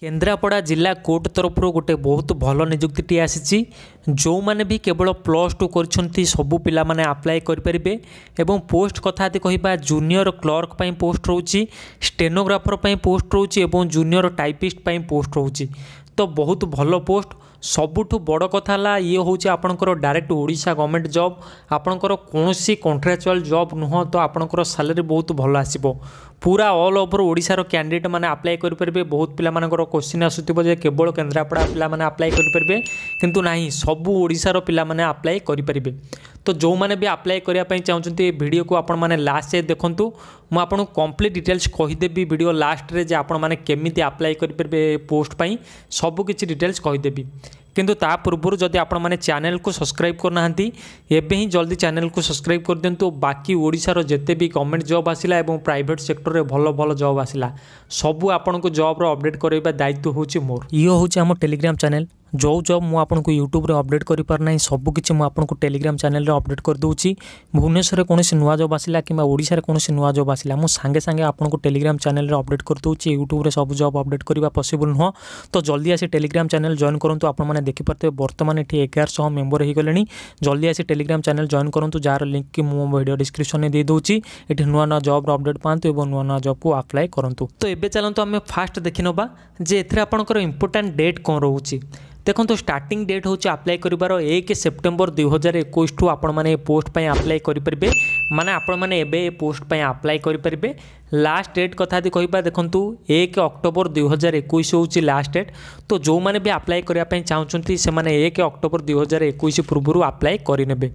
କେନ୍ଦ୍ରାପଡ଼ା ଜିଲ୍ଲା କୋର୍ଟ ତରଫରୁ ଗୋଟେ ବହୁତ ଭଲ ନିଯୁକ୍ତିଟିଏ ଆସିଛି ଯେଉଁମାନେ ବି କେବଳ ପ୍ଲସ୍ ଟୁ କରିଛନ୍ତି ସବୁ ପିଲାମାନେ ଆପ୍ଲାଏ କରିପାରିବେ ଏବଂ ପୋଷ୍ଟ କଥା ଯଦି କହିବା ଜୁନିୟର କ୍ଲର୍କ ପାଇଁ ପୋଷ୍ଟ ରହୁଛି ଷ୍ଟେନୋଗ୍ରାଫର ପାଇଁ ପୋଷ୍ଟ ରହୁଛି ଏବଂ ଜୁନିୟର ଟାଇପିଷ୍ଟ ପାଇଁ ପୋଷ୍ଟ ରହୁଛି ତ ବହୁତ ଭଲ ପୋଷ୍ଟ ସବୁଠୁ ବଡ଼ କଥା ହେଲା ଇଏ ହେଉଛି ଆପଣଙ୍କର ଡାଇରେକ୍ଟ ଓଡ଼ିଶା ଗଭର୍ଣ୍ଣମେଣ୍ଟ ଜବ୍ ଆପଣଙ୍କର କୌଣସି କଣ୍ଟ୍ରାକ୍ଚୁଆଲ୍ ଜବ୍ ନୁହଁ ତ ଆପଣଙ୍କର ସାଲାରୀ ବହୁତ ଭଲ ଆସିବ ପୁରା ଅଲ୍ ଓଭର୍ ଓଡ଼ିଶାର କ୍ୟାଣ୍ଡିଡେଟ୍ ମାନେ ଆପ୍ଲାଏ କରିପାରିବେ ବହୁତ ପିଲାମାନଙ୍କର କୋଶ୍ଚିନ୍ ଆସୁଥିବ ଯେ କେବଳ କେନ୍ଦ୍ରାପଡ଼ା ପିଲାମାନେ ଆପ୍ଲାଏ କରିପାରିବେ କିନ୍ତୁ ନାହିଁ ସବୁ ଓଡ଼ିଶାର ପିଲାମାନେ ଆପ୍ଲାଏ କରିପାରିବେ ତ ଯେଉଁମାନେ ବି ଆପ୍ଲାଏ କରିବା ପାଇଁ ଚାହୁଁଛନ୍ତି ଏ ଭିଡ଼ିଓକୁ ଆପଣମାନେ ଲାଷ୍ଟ ଯାଏ ଦେଖନ୍ତୁ ମୁଁ ଆପଣଙ୍କୁ କମ୍ପ୍ଲିଟ୍ ଡିଟେଲ୍ସ କହିଦେବି ଭିଡ଼ିଓ ଲାଷ୍ଟରେ ଯେ ଆପଣମାନେ କେମିତି ଆପ୍ଲାଏ କରିପାରିବେ ଏ ପୋଷ୍ଟ ପାଇଁ ସବୁ କିଛି ଡିଟେଲ୍ସ କହିଦେବି କିନ୍ତୁ ତା ପୂର୍ବରୁ ଯଦି ଆପଣମାନେ ଚ୍ୟାନେଲକୁ ସବସ୍କ୍ରାଇବ୍ କରୁନାହାନ୍ତି ଏବେ ହିଁ ଜଲ୍ଦି ଚ୍ୟାନେଲକୁ ସବସ୍କ୍ରାଇବ୍ କରିଦିଅନ୍ତୁ ଓ ବାକି ଓଡ଼ିଶାର ଯେତେ ବି ଗଭର୍ଣ୍ଣମେଣ୍ଟ ଜବ୍ ଆସିଲା ଏବଂ ପ୍ରାଇଭେଟ୍ ସେକ୍ଟରରେ ଭଲ ଭଲ ଜବ୍ ଆସିଲା ସବୁ ଆପଣଙ୍କୁ ଜବ୍ର ଅପଡ଼େଟ୍ କରାଇବା ଦାୟିତ୍ୱ ହେଉଛି ମୋର ଇଏ ହେଉଛି ଆମ ଟେଲିଗ୍ରାମ ଚ୍ୟାନେଲ୍ जो जब मुझक यूट्यूब्रे अपडेट करना सबकि टेलीग्राम चेल अपडेट कर करदे भुवनेश्वर कौन से नुआ जब आसा किशार कौन से नुआ जब आसा मुझे सांगे आपको टेलीग्राम चेल अपडेट कर करदे यूट्यूब्रे सब जब अपडेट करवा पसिबुल नुह तो जल्दी आसी टेलीग्राम चेल जॉन करूँ आप देखिपारे बर्तमान इटे एगार शह मेम्बर हो गले जल्दी आसी टेलीग्राम चेल जॉन करूँ जार लिंक की मुझे भिडियो डिस्क्रिप्सन में देदे ये नुआ नुआ जब्र अपडेट पातु और नुआ नुआ जब को आप्लाय करूँ तो ये चलो आम फास्ट देखने जे एर आपंपोर्टां डेट कौन रोचे দেখুন স্টার্টিং ডেট হচ্ছে আপ্লাই করবার এক সেপ্টেম্বর দুই হাজার একুশ ঠু আপনার এই পোস্ট আপ্লাই করে মানে আপনার এবে এ পোস্ট আপ্লাই করে লাস্ট ডেট কথা যদি কহা দেখুন এক অক্টোবর দুই হাজার একুশ হচ্ছে লাস্ট ডেট তো যে भी আপ্লাই করা চাহুমান সে এক অক্টোবর দুই হাজার একুশ পূর্ব আপ্লাই করে নেবে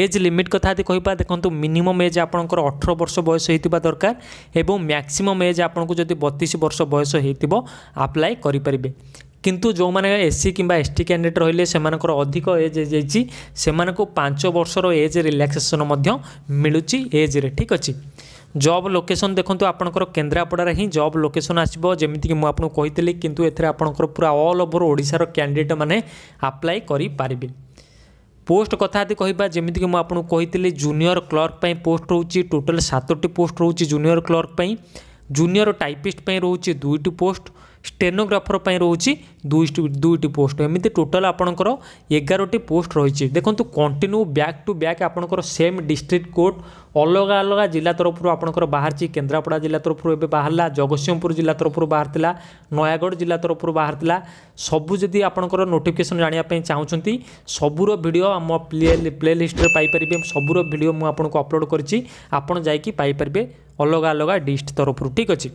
এজ লিমিট কথা যদি কহা দেখুন মিনিমম এজ আপনার অঠর বর্ষ বয়স হয়ে দরকার এবং ম্যাক্সিমম এজ আপনার যদি বতিশ বর্ষ বয়স হয়ে আপ্লাই করে କିନ୍ତୁ ଯେଉଁମାନେ ଏସ୍ ସି କିମ୍ବା ଏସ୍ ଟି କ୍ୟାଣ୍ଡିଡେଟ୍ ରହିଲେ ସେମାନଙ୍କର ଅଧିକ ଏଜ୍ ହେଇଯାଇଛି ସେମାନଙ୍କୁ ପାଞ୍ଚ ବର୍ଷର ଏଜ୍ ରିଲାକ୍ସେସନ୍ ମଧ୍ୟ ମିଳୁଛି ଏଜ୍ରେ ଠିକ୍ ଅଛି ଜବ୍ ଲୋକେସନ୍ ଦେଖନ୍ତୁ ଆପଣଙ୍କର କେନ୍ଦ୍ରାପଡ଼ାରେ ହିଁ ଜବ୍ ଲୋକେସନ୍ ଆସିବ ଯେମିତିକି ମୁଁ ଆପଣଙ୍କୁ କହିଥିଲି କିନ୍ତୁ ଏଥିରେ ଆପଣଙ୍କର ପୁରା ଅଲ୍ ଓଭର୍ ଓଡ଼ିଶାର କ୍ୟାଣ୍ଡିଡେଟ୍ମାନେ ଆପ୍ଲାଏ କରିପାରିବେ ପୋଷ୍ଟ କଥା ଯଦି କହିବା ଯେମିତିକି ମୁଁ ଆପଣଙ୍କୁ କହିଥିଲି ଜୁନିୟର କ୍ଲର୍କ ପାଇଁ ପୋଷ୍ଟ ରହୁଛି ଟୋଟାଲ୍ ସାତଟି ପୋଷ୍ଟ ରହୁଛି ଜୁନିୟର କ୍ଲର୍କ ପାଇଁ ଜୁନିୟର ଟାଇପିଷ୍ଟ ପାଇଁ ରହୁଛି ଦୁଇଟି ପୋଷ୍ଟ স্টেনোগ্রাফর পাই রয়েছে দুইটি দুইটি পোস্ট এমনি টোটাল আপনার এগারোটি পোস্ট রয়েছে দেখুন কন্টিনিউ ব্যাক টু ব্যাক আপনার সেম ডিস্ট্রিক্ট কোর্ট অলগা অলগা জেলা তরফর আপনার বাহারি কেন্দ্রাপড়া জেলা তরফর এবে বাহারা জগৎসিংহপুর জেলা তরফর বাহারা নয়াগড় জেলা তরফর বাহারা সবু যদি আপনার নোটিফিকেসন জাঁয়া চাহুমান সবুর ভিডিও আম প্লে লিষ্ট্রে পাইপারে সবুর ভিডিও মু আপনার অপলোড করছি আপনার যাই পাইপারে অলগা অলগা ডিস্ট তরফর ঠিক আছে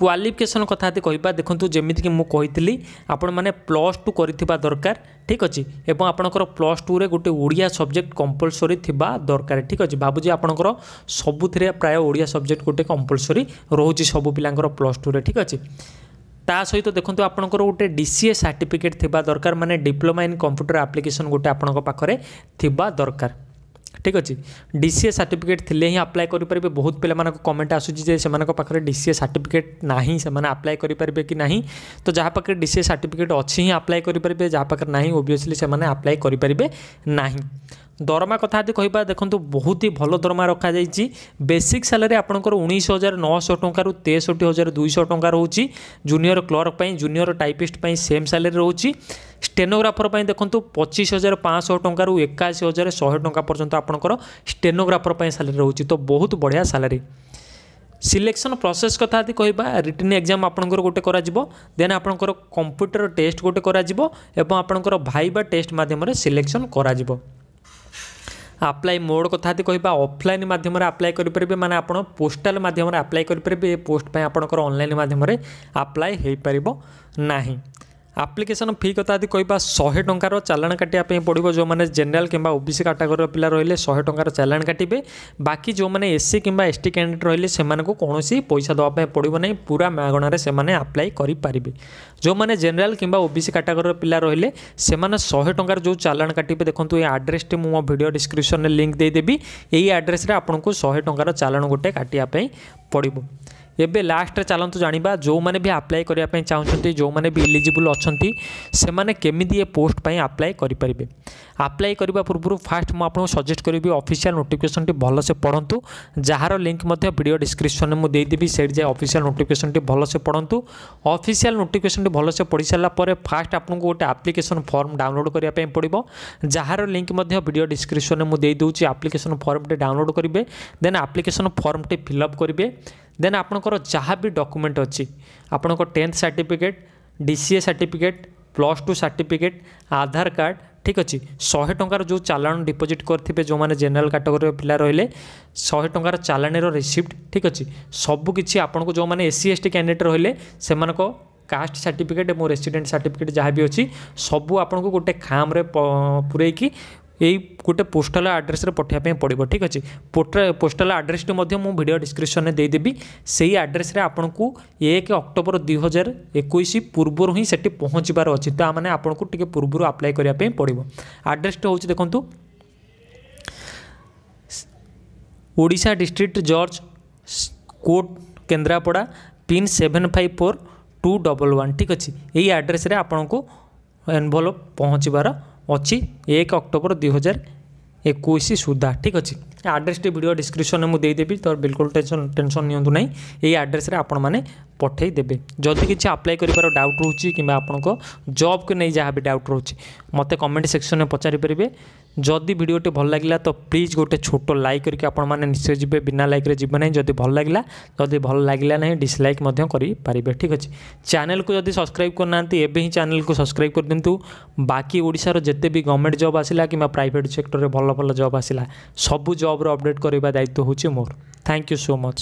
କ୍ୱାଲିଫିକେସନ୍ କଥା ଯଦି କହିବା ଦେଖନ୍ତୁ ଯେମିତିକି ମୁଁ କହିଥିଲି ଆପଣମାନେ ପ୍ଲସ୍ ଟୁ କରିଥିବା ଦରକାର ଠିକ୍ ଅଛି ଏବଂ ଆପଣଙ୍କର ପ୍ଲସ୍ ଟୁରେ ଗୋଟେ ଓଡ଼ିଆ ସବଜେକ୍ଟ କମ୍ପଲସରି ଥିବା ଦରକାର ଠିକ୍ ଅଛି ଭାବୁଛି ଆପଣଙ୍କର ସବୁଥିରେ ପ୍ରାୟ ଓଡ଼ିଆ ସବଜେକ୍ଟ ଗୋଟେ କମ୍ପଲସରି ରହୁଛି ସବୁ ପିଲାଙ୍କର ପ୍ଲସ୍ ଟୁରେ ଠିକ୍ ଅଛି ତା ସହିତ ଦେଖନ୍ତୁ ଆପଣଙ୍କର ଗୋଟେ ଡି ସି ଏ ସାର୍ଟିଫିକେଟ୍ ଥିବା ଦରକାର ମାନେ ଡିପ୍ଲୋମା ଇନ୍ କମ୍ପ୍ୟୁଟର ଆପ୍ଲିକେସନ୍ ଗୋଟେ ଆପଣଙ୍କ ପାଖରେ ଥିବା ଦରକାର ठीक अच्छे डीसीए सार्टिफिकेट थे ही आप्लाय करेंगे बहुत पे कमेंट पाखे डीसीए सार्टिफिकेट ना सेप्लाय करेंगे कि ना तो जहाँ पाखे डीसीए सार्टिफिकेट अच्छी आप्लाय करेंगे जहाँ पाखे ना ओबियसली आप्लाय करें दरमा कथ कह देख बहुत ही भल दरमा रखा जा बेसिक सालरी आप उजार नौश टकर तेसठ हजार दुईश टाँह रोचर clerk junior typist same salary रोचे ଷ୍ଟେନୋଗ୍ରାଫର ପାଇଁ ଦେଖନ୍ତୁ ପଚିଶ ହଜାର ପାଞ୍ଚଶହ ଟଙ୍କାରୁ ଏକାଅଶୀ ହଜାର ଶହେ ଟଙ୍କା ପର୍ଯ୍ୟନ୍ତ ଆପଣଙ୍କର ଷ୍ଟେନୋଗ୍ରାଫର ପାଇଁ ସାଲାରୀ ରହୁଛି ତ ବହୁତ ବଢ଼ିଆ ସାଲାରୀ ସିଲେକ୍ସନ୍ ପ୍ରୋସେସ୍ କଥା ଯଦି କହିବା ରିଟର୍ନ ଏକ୍ଜାମ୍ ଆପଣଙ୍କର ଗୋଟେ କରାଯିବ ଦେନ୍ ଆପଣଙ୍କର କମ୍ପ୍ୟୁଟର ଟେଷ୍ଟ ଗୋଟେ କରାଯିବ ଏବଂ ଆପଣଙ୍କର ଭାଇବା ଟେଷ୍ଟ ମାଧ୍ୟମରେ ସିଲେକ୍ସନ୍ କରାଯିବ ଆପ୍ଲାଏ ମୋଡ଼ କଥା ଯଦି କହିବା ଅଫଲାଇନ୍ ମାଧ୍ୟମରେ ଆପ୍ଲାଏ କରିପାରିବେ ମାନେ ଆପଣ ପୋଷ୍ଟାଲ ମାଧ୍ୟମରେ ଆପ୍ଲାଏ କରିପାରିବେ ଏ ପୋଷ୍ଟ ପାଇଁ ଆପଣଙ୍କର ଅନଲାଇନ୍ ମାଧ୍ୟମରେ ଆପ୍ଲାଏ ହୋଇପାରିବ ନାହିଁ ଆପ୍ଲିକେସନ୍ ଫି କଥା ଯଦି କହିବା ଶହେ ଟଙ୍କାର ଚାଲାଣ କାଟିବା ପାଇଁ ପଡ଼ିବ ଯେଉଁମାନେ ଜେନେରାଲ୍ କିମ୍ବା ଓବିସି କାଟାଗୋରୀର ପିଲା ରହିଲେ ଶହେ ଟଙ୍କାର ଚାଲାଣ କାଟିବେ ବାକି ଯେଉଁମାନେ ଏସ୍ସି କିମ୍ବା ଏସ୍ଟି କ୍ୟାଣ୍ଡିଡେଟ୍ ରହିଲେ ସେମାନଙ୍କୁ କୌଣସି ପଇସା ଦେବା ପାଇଁ ପଡ଼ିବ ନାହିଁ ପୁରା ମାଗଣାରେ ସେମାନେ ଆପ୍ଲାଏ କରିପାରିବେ ଯେଉଁମାନେ ଜେନେରାଲ୍ କିମ୍ବା ଓବିସି କାଟାଗୋରୀର ପିଲା ରହିଲେ ସେମାନେ ଶହେ ଟଙ୍କାର ଯେଉଁ ଚାଲାଣ କାଟିବେ ଦେଖନ୍ତୁ ଏ ଆଡ୍ରେସ୍ଟି ମୁଁ ମୋ ଭିଡ଼ିଓ ଡିସ୍କ୍ରିପ୍ସନ୍ରେ ଲିଙ୍କ୍ ଦେଇଦେବି ଏଇ ଆଡ୍ରେସ୍ରେ ଆପଣଙ୍କୁ ଶହେ ଟଙ୍କାର ଚାଲାଣ ଗୋଟେ କାଟିବା ପାଇଁ ପଡ଼ିବ ଏବେ ଲାଷ୍ଟରେ ଚାଲନ୍ତୁ ଜାଣିବା ଯେଉଁମାନେ ବି ଆପ୍ଲାଏ କରିବା ପାଇଁ ଚାହୁଁଛନ୍ତି ଯେଉଁମାନେ ବି ଇଲିଜିବୁଲ୍ ଅଛନ୍ତି ସେମାନେ କେମିତି ଏ ପୋଷ୍ଟ ପାଇଁ ଆପ୍ଲାଏ କରିପାରିବେ ଆପ୍ଲାଏ କରିବା ପୂର୍ବରୁ ଫାଷ୍ଟ ମୁଁ ଆପଣଙ୍କୁ ସଜେଷ୍ଟ କରିବି ଅଫିସିଆଲ୍ ନୋଟିଫିକେସନ୍ଟି ଭଲସେ ପଢ଼ନ୍ତୁ ଯାହାର ଲିଙ୍କ୍ ମଧ୍ୟ ଭିଡ଼ିଓ ଡିସ୍କ୍ରିପ୍ସନ୍ରେ ମୁଁ ଦେଇଦେବି ସେଇଠି ଯାଇ ଅଫିସିଆଲ୍ ନୋଟିଫିକେସନ୍ଟି ଭଲସେ ପଢ଼ନ୍ତୁ ଅଫିସିଆଲ୍ ନୋଟିଫିକେସନ୍ଟି ଭଲସେ ପଢ଼ି ସାରିଲା ପରେ ଫାଷ୍ଟ ଆପଣଙ୍କୁ ଗୋଟେ ଆପ୍ଲିକେସନ୍ ଫର୍ମ ଡାଉନଲୋଡ଼ କରିବା ପାଇଁ ପଡ଼ିବ ଯାହାର ଲିଙ୍କ୍ ମଧ୍ୟ ଭିଡ଼ିଓ ଡିସ୍କ୍ରିପ୍ସନ୍ରେ ମୁଁ ଦେଇଦେଉଛି ଆପ୍ଲିକେସନ୍ ଫର୍ମଟି ଡାଉନଲୋଡ଼ କରିବେ ଦେନ୍ ଆପ୍ଲିକେସନ୍ ଫର୍ମଟି ଫିଲ୍ଅପ୍ କରିବେ ଦେନ୍ ଆପଣଙ୍କର ଯାହା ବି ଡକୁମେଣ୍ଟ ଅଛି ଆପଣଙ୍କ tenth certificate D C A certificate plus two certificate Aadhaar card ঠিক ଅଛି ଶହେ ଟଙ୍କାର ଯେଉଁ ଚାଲାଣ ଡିପୋଜିଟ୍ କରିଥିବେ ଯେଉଁମାନେ ଜେନେରାଲ କାଟାଗୋରୀର ପିଲା ରହିଲେ ଶହେ ଟଙ୍କାର ଚାଲାଣିର ରିସିପ୍ଟ ଠିକ୍ ଅଛି ସବୁକିଛି ଆପଣଙ୍କୁ ଯେଉଁମାନେ S C S T candidate ରହିଲେ ସେମାନଙ୍କ କାଷ୍ଟ ସାର୍ଟିଫିକେଟ୍ ଏବଂ ରେସିଡେଣ୍ଟ ସାର୍ଟିଫିକେଟ୍ ଯାହା ବି ଅଛି ସବୁ ଆପଣଙ୍କୁ ଗୋଟେ ଖାମ୍ରେ ପୂରେଇକି এই ଗୋଟେ ପୋଷ୍ଟାଲ ଆଡ୍ରେସ୍ରେ ପଠାଇବା ପାଇଁ ପଡ଼ିବ ଠିକ୍ ଅଛି ପୋଷ୍ଟାଲ ଆଡ୍ରେସ୍ଟି ମଧ୍ୟ ମୁଁ ଭିଡ଼ିଓ ଡିସ୍କ୍ରିପ୍ସନ୍ରେ ଦେଇଦେବି ସେଇ ଆଡ୍ରେସ୍ରେ ଆପଣଙ୍କୁ ଏକ ଅକ୍ଟୋବର ଦୁଇ ହଜାର ଏକୋଇଶ ପୂର୍ବରୁ ହିଁ ସେଠି ପହଞ୍ଚିବାର ଅଛି ତ ମାନେ ଆପଣଙ୍କୁ ଟିକେ ପୂର୍ବରୁ ଆପ୍ଲାଏ କରିବା ପାଇଁ ପଡ଼ିବ ଆଡ୍ରେସ୍ଟି ହେଉଛି ଦେଖନ୍ତୁ Odisha district judge court Kendrapara pin seven five four two double one ଠିକ୍ ଅଛି ଏଇ ଆଡ୍ରେସ୍ରେ ଆପଣଙ୍କୁ ଏନଭଲପ୍ ପହଞ୍ଚିବାର ଅଛି ଏକ ଅକ୍ଟୋବର ଦୁଇହଜାର ଏକୋଇଶ ସୁଦ୍ଧା ଠିକ୍ ଅଛି ଆଡ୍ରେସ୍ଟି ଭିଡ଼ିଓ ଡିସ୍କ୍ରିପ୍ସନ୍ରେ ମୁଁ ଦେଇଦେବି ତ ବିଲକୁଲ ଟେନସନ୍ ଟେନସନ୍ ନିଅନ୍ତୁ ନାହିଁ ଏହି ଆଡ୍ରେସ୍ରେ ଆପଣମାନେ পঠাই দেবে যদি কিছু আପ୍ଲାଏ କରିବାର ଡାଉଟ୍ ରହୁଛି କିମ୍ବା ଆପଣଙ୍କ ଜବ୍କୁ ନେଇ ଯାହା ବି ଡାଉଟ୍ ରହୁଛି ମୋତେ କମେଣ୍ଟ ସେକ୍ସନରେ ପଚାରିପାରିବେ ଯଦି ଭିଡ଼ିଓଟି ଭଲ ଲାଗିଲା ତ ପ୍ଲିଜ୍ ଗୋଟେ ଛୋଟ ଲାଇକ୍ କରିକି ଆପଣମାନେ ନିଶ୍ଚୟ ଯିବେ ବିନା ଲାଇକ୍ରେ ଯିବେ ନାହିଁ ଯଦି ଭଲ ଲାଗିଲା ଯଦି ଭଲ ଲାଗିଲା ନାହିଁ ଡିସଲାଇକ୍ ମଧ୍ୟ କରିପାରିବେ ଠିକ୍ ଅଛି ଚ୍ୟାନେଲ୍କୁ ଯଦି ସବସ୍କ୍ରାଇବ୍ କରିନାହାନ୍ତି ଏବେ ହିଁ ଚ୍ୟାନେଲ୍କୁ ସବସ୍କ୍ରାଇବ୍ କରିଦିଅନ୍ତୁ ବାକି ଓଡ଼ିଶାର ଯେତେ ବି ଗଭର୍ଣ୍ଣମେଣ୍ଟ ଜବ୍ ଆସିଲା କିମ୍ବା ପ୍ରାଇଭେଟ୍ ସେକ୍ଟରରେ ଭଲ ଭଲ ଜବ୍ ଆସିଲା ସବୁ ଜବ୍ର ଅପଡ଼େଟ୍ କରିବା ଦାୟିତ୍ୱ ହେଉଛି ମୋର ଥ୍ୟାଙ୍କ ୟୁ ସୋ ମଚ୍